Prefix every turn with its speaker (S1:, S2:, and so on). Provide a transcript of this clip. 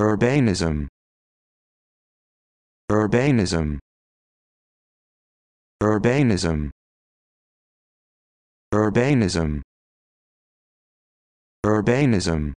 S1: Urbanism Urbanism Urbanism Urbanism Urbanism